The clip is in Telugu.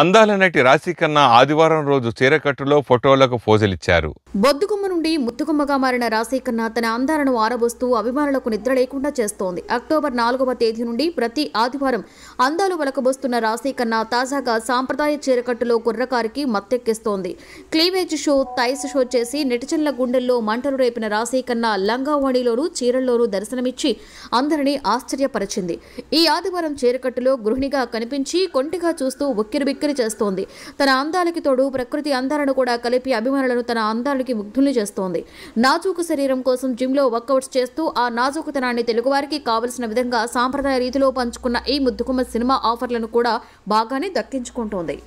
అందాల నటి రాశి కన్నా ఆదివారం రోజు చీరకట్టులో ఫోటోలకు పోజులిచ్చారు బొద్దుకుమ్మ నుండి ముత్తుగుమ్మగా మారిన రాశీకన్నా తన అందాలను ఆరబోస్తూ అభిమానులకు నిద్ర లేకుండా చేస్తోంది అక్టోబర్ నాలుగవ తేదీ నుండి ప్రతి ఆదివారం అందాలు వలకబోస్తున్న రాశీకన్నా తాజాగా సాంప్రదాయ చీరకట్టులో కుర్రకారికి మత్తెక్కిస్తోంది క్లీవేజ్ షో తైస్ షో చేసి నెటిచన్ల గుండెల్లో మంటలు రేపిన రాశీకన్నా లంగావాణిలోనూ చీరల్లోనూ దర్శనమిచ్చి అందరినీ ఆశ్చర్యపరిచింది ఈ ఆదివారం చీరకట్టులో గృహిణిగా కనిపించి కొంటిగా చూస్తూ బిక్కిరి చేస్తోంది తన అందాలకి తోడు ప్రకృతి అందాలను కూడా కలిపి అభిమానులను తన అందాలకి ముగ్ధుల్ని చేస్తుంది చేస్తోంది నాజూకు శరీరం కోసం జిమ్లో వర్కౌట్స్ చేస్తూ ఆ నాజూకుతనాన్ని తెలుగువారికి కావలసిన విధంగా సాంప్రదాయ రీతిలో పంచుకున్న ఈ ముద్దుకుమ్మ సినిమా ఆఫర్లను కూడా బాగానే దక్కించుకుంటోంది